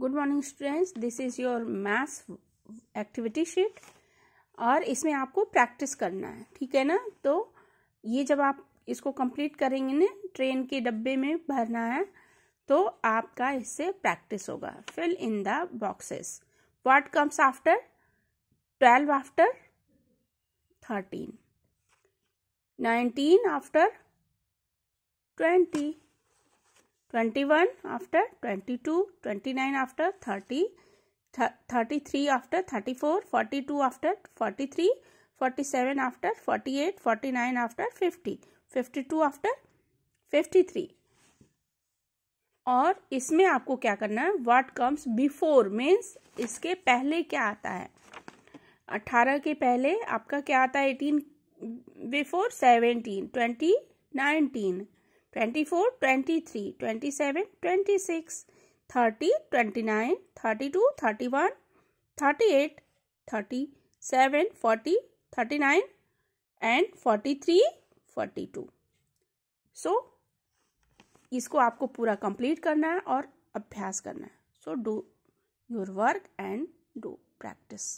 good morning students this is your maths activity sheet और इसमें आपको प्रैक्टिस करना है ठीक है ना तो ये जब आप इसको कंप्लीट करेंगे ना ट्रेन के डब्बे में भरना है तो आपका इससे प्रैक्टिस होगा fill in the boxes what comes after twelve after thirteen nineteen after twenty 21 after 22 29 after 30 th 33 after 34 42 after 43 47 after 48 49 after 50 52 after 53 और इसमें आपको क्या करना है व्हाट कम्स बिफोर मीन्स इसके पहले क्या आता है 18 के पहले आपका क्या आता है 18 before 17 20 19 twenty four twenty three twenty seven twenty six thirty twenty nine thirty two thirty one thirty eight thirty seven forty thirty nine and forty three forty two so इसको आपको पूरा कंप्लीट करना है और अभ्यास करना है so do your work and do practice